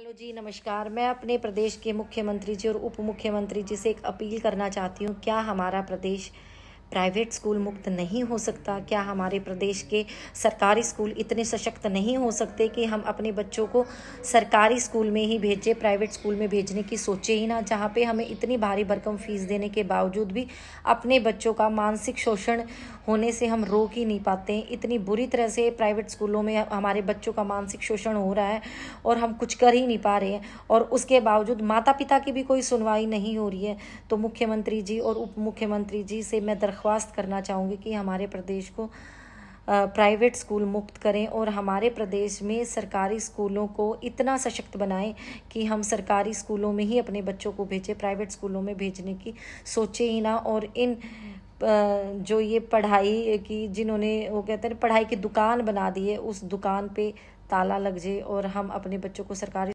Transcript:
hello जी नमस्कार मैं अपने प्रदेश के मुख्यमंत्री जी और उप मुख्यमंत्री जी से एक अपील करना चाहती हूँ क्या हमारा प्रदेश प्राइवेट स्कूल मुक्त नहीं हो सकता क्या हमारे प्रदेश के सरकारी स्कूल इतने सशक्त नहीं हो सकते कि हम अपने बच्चों को सरकारी स्कूल में ही भेजें प्राइवेट स्कूल में भेजने की सोचे ही ना जहाँ पे हमें इतनी भारी भरकम फीस देने के बावजूद भी अपने बच्चों का मानसिक शोषण होने से हम रोक ही नहीं पाते इतनी बुरी तरह से प्राइवेट स्कूलों में हमारे बच्चों का मानसिक शोषण हो रहा है और हम कुछ कर ही नहीं पा रहे हैं और उसके बावजूद माता पिता की भी कोई सुनवाई नहीं हो रही है तो मुख्यमंत्री जी और उप मुख्यमंत्री जी से मैं दरख्वास्त दरख्वास्त करना चाहूँगी कि हमारे प्रदेश को प्राइवेट स्कूल मुक्त करें और हमारे प्रदेश में सरकारी स्कूलों को इतना सशक्त बनाएं कि हम सरकारी स्कूलों में ही अपने बच्चों को भेजें प्राइवेट स्कूलों में भेजने की सोचे ही ना और इन जो ये पढ़ाई की जिन्होंने वो कहते हैं पढ़ाई की दुकान बना दी है उस दुकान पे ताला लग जाए और हम अपने बच्चों को सरकारी